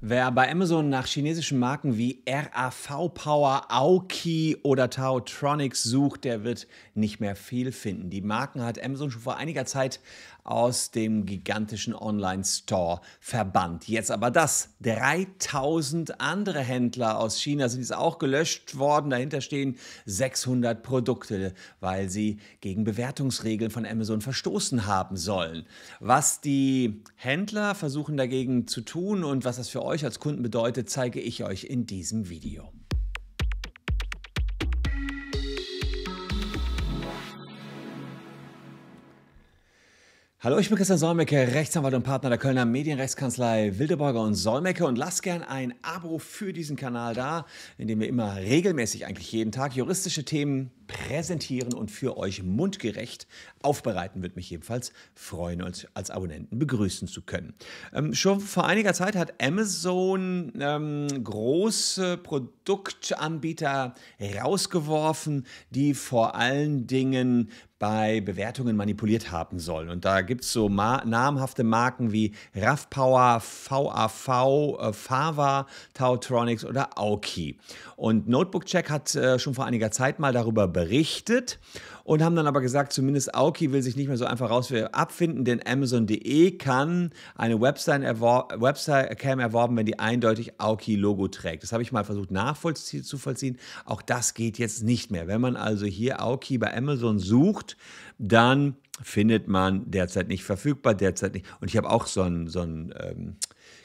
Wer bei Amazon nach chinesischen Marken wie RAV Power, Aoki oder Tautronics sucht, der wird nicht mehr viel finden. Die Marken hat Amazon schon vor einiger Zeit aus dem gigantischen Online-Store verbannt. Jetzt aber das. 3000 andere Händler aus China sind jetzt auch gelöscht worden. Dahinter stehen 600 Produkte, weil sie gegen Bewertungsregeln von Amazon verstoßen haben sollen. Was die Händler versuchen dagegen zu tun und was das für euch als Kunden bedeutet, zeige ich euch in diesem Video. Hallo, ich bin Christian Solmecke, Rechtsanwalt und Partner der Kölner Medienrechtskanzlei Wildeborger und Solmecke und lasst gern ein Abo für diesen Kanal da, in dem wir immer regelmäßig, eigentlich jeden Tag, juristische Themen präsentieren und für euch mundgerecht aufbereiten. Würde mich jedenfalls freuen, euch als Abonnenten begrüßen zu können. Ähm, schon vor einiger Zeit hat Amazon ähm, große Produktanbieter rausgeworfen, die vor allen Dingen bei Bewertungen manipuliert haben sollen. Und da gibt es so ma namhafte Marken wie RAV Power, VAV, äh, Fava, Tautronics oder Aoki. Und Notebook Check hat äh, schon vor einiger Zeit mal darüber berichtet und haben dann aber gesagt, zumindest Aoki will sich nicht mehr so einfach raus abfinden, denn Amazon.de kann eine Website, erwor Website Cam erworben, wenn die eindeutig Aoki-Logo trägt. Das habe ich mal versucht nachzuvollziehen. Auch das geht jetzt nicht mehr. Wenn man also hier Aoki bei Amazon sucht, dann findet man derzeit nicht verfügbar, derzeit nicht. Und ich habe auch so ein, so ein ähm,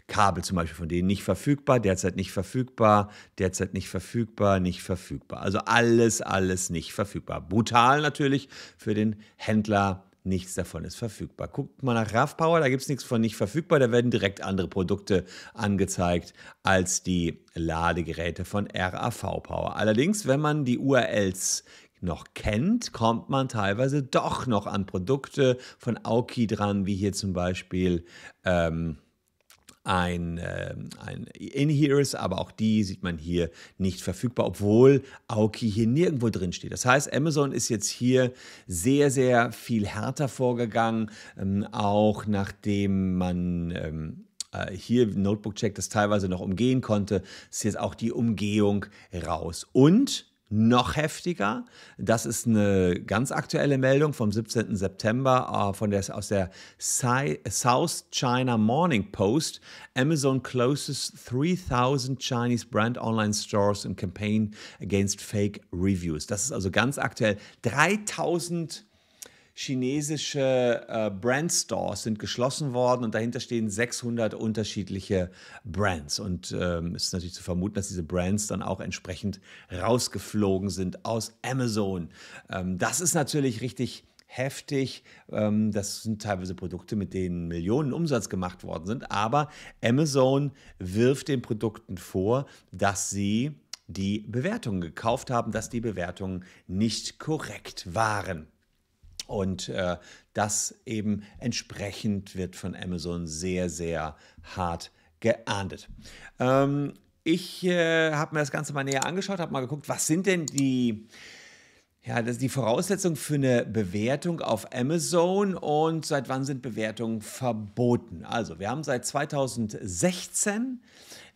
Kabel zum Beispiel von denen nicht verfügbar, derzeit nicht verfügbar, derzeit nicht verfügbar, nicht verfügbar. Also alles, alles nicht verfügbar. Brutal natürlich für den Händler. Nichts davon ist verfügbar. Guckt mal nach RAV Power, da gibt es nichts von nicht verfügbar. Da werden direkt andere Produkte angezeigt als die Ladegeräte von RAV Power. Allerdings, wenn man die URLs noch kennt, kommt man teilweise doch noch an Produkte von Aoki dran, wie hier zum Beispiel ähm, ein, äh, ein Inheres, aber auch die sieht man hier nicht verfügbar, obwohl Aoki hier nirgendwo drin steht. Das heißt, Amazon ist jetzt hier sehr, sehr viel härter vorgegangen, ähm, auch nachdem man ähm, äh, hier Notebook Check das teilweise noch umgehen konnte, ist jetzt auch die Umgehung raus. Und noch heftiger. Das ist eine ganz aktuelle Meldung vom 17. September äh, von der, aus der Sci South China Morning Post. Amazon closes 3000 Chinese brand online stores in campaign against fake reviews. Das ist also ganz aktuell. 3000 chinesische äh, Brandstores sind geschlossen worden und dahinter stehen 600 unterschiedliche Brands. Und ähm, es ist natürlich zu vermuten, dass diese Brands dann auch entsprechend rausgeflogen sind aus Amazon. Ähm, das ist natürlich richtig heftig. Ähm, das sind teilweise Produkte, mit denen Millionen Umsatz gemacht worden sind. Aber Amazon wirft den Produkten vor, dass sie die Bewertungen gekauft haben, dass die Bewertungen nicht korrekt waren und äh, das eben entsprechend wird von Amazon sehr, sehr hart geahndet. Ähm, ich äh, habe mir das Ganze mal näher angeschaut, habe mal geguckt, was sind denn die... Ja, das ist die Voraussetzung für eine Bewertung auf Amazon und seit wann sind Bewertungen verboten? Also, wir haben seit 2016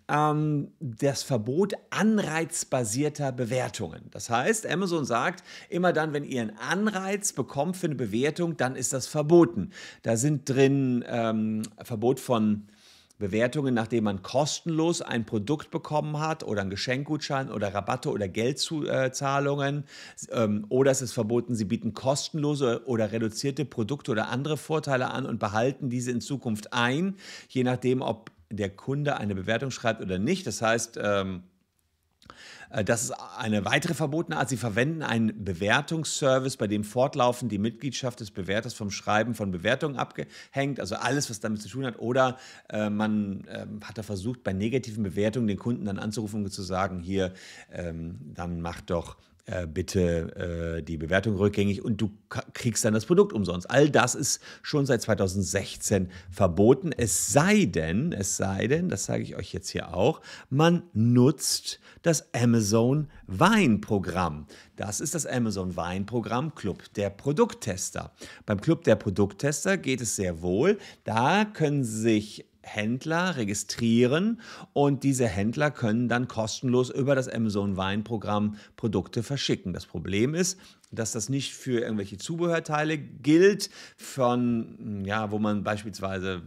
ähm, das Verbot anreizbasierter Bewertungen. Das heißt, Amazon sagt, immer dann, wenn ihr einen Anreiz bekommt für eine Bewertung, dann ist das verboten. Da sind drin ähm, Verbot von Bewertungen, nachdem man kostenlos ein Produkt bekommen hat oder einen Geschenkgutschein oder Rabatte oder Geldzahlungen ähm, oder es ist verboten, sie bieten kostenlose oder reduzierte Produkte oder andere Vorteile an und behalten diese in Zukunft ein, je nachdem, ob der Kunde eine Bewertung schreibt oder nicht. Das heißt, ähm, äh, das ist eine weitere verbotene Art. Sie verwenden einen Bewertungsservice, bei dem fortlaufend die Mitgliedschaft des Bewerters vom Schreiben von Bewertungen abhängt. also alles, was damit zu tun hat. Oder äh, man äh, hat da versucht, bei negativen Bewertungen den Kunden dann anzurufen und zu sagen, hier, ähm, dann mach doch äh, bitte äh, die Bewertung rückgängig und du kriegst dann das Produkt umsonst. All das ist schon seit 2016 verboten. Es sei denn, es sei denn, das sage ich euch jetzt hier auch, man nutzt das Amazon Weinprogramm. Das ist das Amazon Weinprogramm Club der Produkttester. Beim Club der Produkttester geht es sehr wohl. Da können sich Händler registrieren und diese Händler können dann kostenlos über das Amazon Wein Programm Produkte verschicken. Das Problem ist, dass das nicht für irgendwelche Zubehörteile gilt, von ja, wo man beispielsweise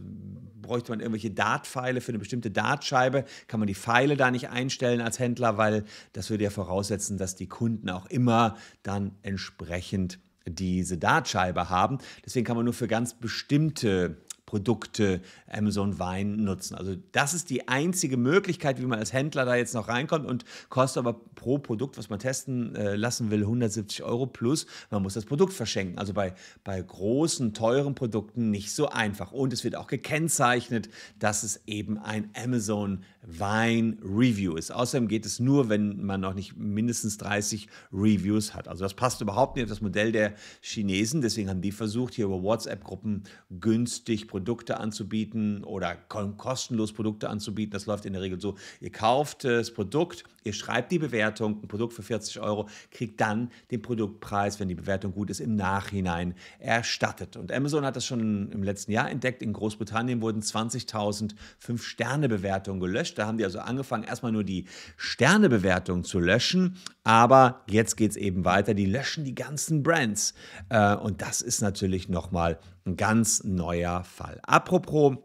bräuchte man irgendwelche Dartpfeile für eine bestimmte Dartscheibe, kann man die Pfeile da nicht einstellen als Händler, weil das würde ja voraussetzen, dass die Kunden auch immer dann entsprechend diese Dartscheibe haben. Deswegen kann man nur für ganz bestimmte Produkte, Amazon Wein nutzen. Also das ist die einzige Möglichkeit, wie man als Händler da jetzt noch reinkommt und kostet aber pro Produkt, was man testen äh, lassen will, 170 Euro plus. Man muss das Produkt verschenken. Also bei, bei großen, teuren Produkten nicht so einfach. Und es wird auch gekennzeichnet, dass es eben ein Amazon Wein Review ist. Außerdem geht es nur, wenn man noch nicht mindestens 30 Reviews hat. Also das passt überhaupt nicht auf das Modell der Chinesen. Deswegen haben die versucht, hier über WhatsApp-Gruppen günstig Produkte Produkte anzubieten oder kostenlos Produkte anzubieten. Das läuft in der Regel so. Ihr kauft das Produkt, ihr schreibt die Bewertung, ein Produkt für 40 Euro, kriegt dann den Produktpreis, wenn die Bewertung gut ist, im Nachhinein erstattet. Und Amazon hat das schon im letzten Jahr entdeckt. In Großbritannien wurden 20.000 Fünf-Sterne-Bewertungen gelöscht. Da haben die also angefangen, erstmal nur die Sterne-Bewertungen zu löschen. Aber jetzt geht es eben weiter. Die löschen die ganzen Brands. Äh, und das ist natürlich nochmal ein ganz neuer Fall. Apropos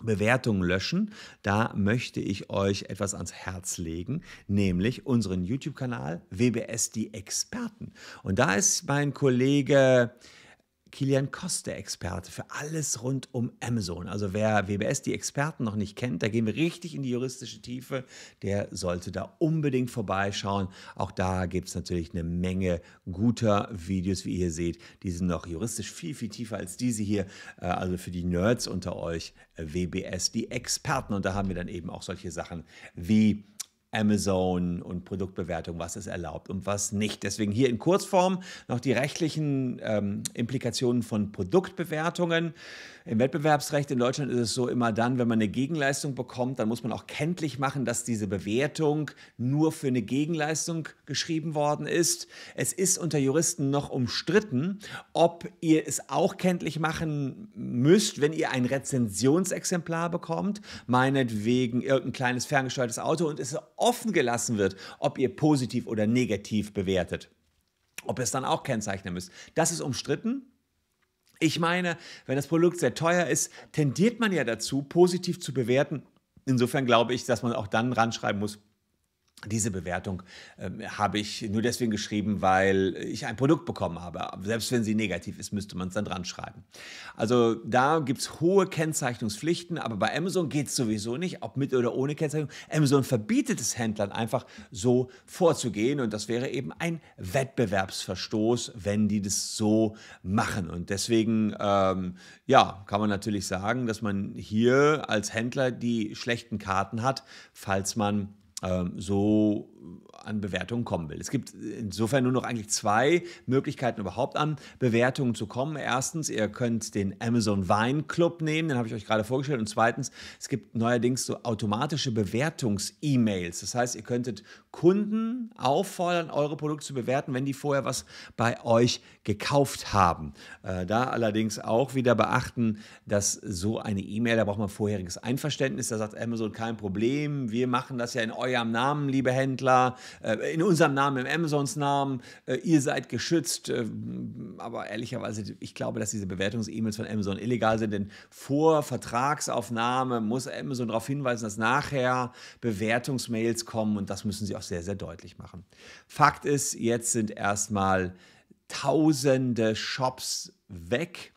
Bewertungen löschen, da möchte ich euch etwas ans Herz legen, nämlich unseren YouTube-Kanal WBS Die Experten. Und da ist mein Kollege Kilian Koste Experte für alles rund um Amazon. Also wer WBS die Experten noch nicht kennt, da gehen wir richtig in die juristische Tiefe, der sollte da unbedingt vorbeischauen. Auch da gibt es natürlich eine Menge guter Videos, wie ihr seht. Die sind noch juristisch viel, viel tiefer als diese hier. Äh, also für die Nerds unter euch, äh, WBS die Experten. Und da haben wir dann eben auch solche Sachen wie Amazon und Produktbewertung, was ist erlaubt und was nicht. Deswegen hier in Kurzform noch die rechtlichen ähm, Implikationen von Produktbewertungen. Im Wettbewerbsrecht in Deutschland ist es so immer dann, wenn man eine Gegenleistung bekommt, dann muss man auch kenntlich machen, dass diese Bewertung nur für eine Gegenleistung geschrieben worden ist. Es ist unter Juristen noch umstritten, ob ihr es auch kenntlich machen müsst, wenn ihr ein Rezensionsexemplar bekommt, meinetwegen irgendein kleines ferngesteuertes Auto und es ist offen gelassen wird, ob ihr positiv oder negativ bewertet. Ob ihr es dann auch kennzeichnen müsst. Das ist umstritten. Ich meine, wenn das Produkt sehr teuer ist, tendiert man ja dazu, positiv zu bewerten. Insofern glaube ich, dass man auch dann ranschreiben muss, diese Bewertung ähm, habe ich nur deswegen geschrieben, weil ich ein Produkt bekommen habe. Selbst wenn sie negativ ist, müsste man es dann dran schreiben. Also da gibt es hohe Kennzeichnungspflichten, aber bei Amazon geht es sowieso nicht, ob mit oder ohne Kennzeichnung. Amazon verbietet es Händlern einfach so vorzugehen und das wäre eben ein Wettbewerbsverstoß, wenn die das so machen. Und deswegen, ähm, ja, kann man natürlich sagen, dass man hier als Händler die schlechten Karten hat, falls man Um, zo an Bewertungen kommen will. Es gibt insofern nur noch eigentlich zwei Möglichkeiten überhaupt an Bewertungen zu kommen. Erstens, ihr könnt den Amazon Wein Club nehmen, den habe ich euch gerade vorgestellt. Und zweitens, es gibt neuerdings so automatische Bewertungs-E-Mails. Das heißt, ihr könntet Kunden auffordern, eure Produkte zu bewerten, wenn die vorher was bei euch gekauft haben. Äh, da allerdings auch wieder beachten, dass so eine E-Mail, da braucht man vorheriges Einverständnis. Da sagt Amazon kein Problem, wir machen das ja in eurem Namen, liebe Händler Meta, äh, in unserem Namen, im Amazons Namen, äh, ihr seid geschützt. Äh, aber ehrlicherweise, ich glaube, dass diese Bewertungs-E-Mails von Amazon illegal sind, denn vor Vertragsaufnahme muss Amazon darauf hinweisen, dass nachher Bewertungsmails kommen und das müssen sie auch sehr, sehr deutlich machen. Fakt ist, jetzt sind erstmal tausende Shops weg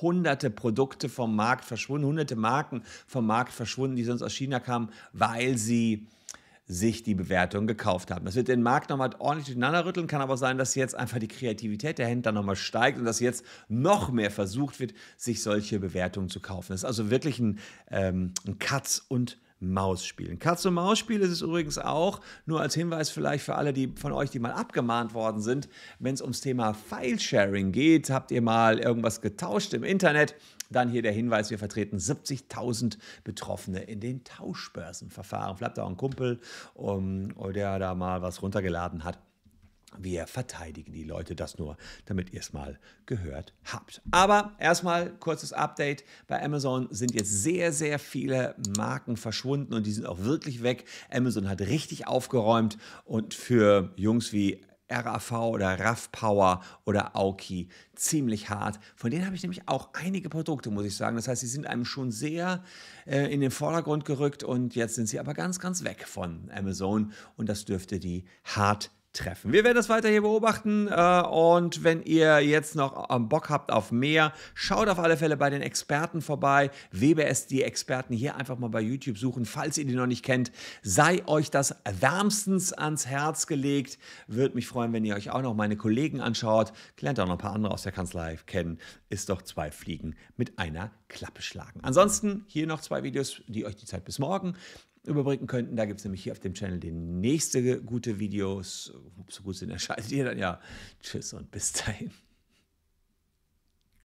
hunderte Produkte vom Markt verschwunden, hunderte Marken vom Markt verschwunden, die sonst aus China kamen, weil sie sich die Bewertung gekauft haben. Das wird den Markt nochmal ordentlich durcheinander rütteln, kann aber sein, dass jetzt einfach die Kreativität der Händler nochmal steigt und dass jetzt noch mehr versucht wird, sich solche Bewertungen zu kaufen. Das ist also wirklich ein, ähm, ein Katz- und Maus-Spiel. Ein Katz-und-Maus-Spiel ist es übrigens auch, nur als Hinweis vielleicht für alle die von euch, die mal abgemahnt worden sind, wenn es ums Thema File-Sharing geht, habt ihr mal irgendwas getauscht im Internet dann hier der Hinweis, wir vertreten 70.000 Betroffene in den Tauschbörsenverfahren. Vielleicht auch ein Kumpel, um, der da mal was runtergeladen hat. Wir verteidigen die Leute das nur, damit ihr es mal gehört habt. Aber erstmal kurzes Update. Bei Amazon sind jetzt sehr, sehr viele Marken verschwunden und die sind auch wirklich weg. Amazon hat richtig aufgeräumt und für Jungs wie RAV oder RAV Power oder Auki ziemlich hart. Von denen habe ich nämlich auch einige Produkte, muss ich sagen. Das heißt, sie sind einem schon sehr äh, in den Vordergrund gerückt und jetzt sind sie aber ganz, ganz weg von Amazon und das dürfte die hart treffen. Wir werden das weiter hier beobachten äh, und wenn ihr jetzt noch ähm, Bock habt auf mehr, schaut auf alle Fälle bei den Experten vorbei. WBS, die Experten hier einfach mal bei YouTube suchen, falls ihr die noch nicht kennt. Sei euch das wärmstens ans Herz gelegt. Würde mich freuen, wenn ihr euch auch noch meine Kollegen anschaut. Lernt auch noch ein paar andere aus der Kanzlei kennen. Ist doch zwei Fliegen mit einer Klappe schlagen. Ansonsten hier noch zwei Videos, die euch die Zeit bis morgen überbrücken könnten. Da gibt es nämlich hier auf dem Channel die nächste gute Videos. So gut sind, erscheint ihr dann ja. Tschüss und bis dahin.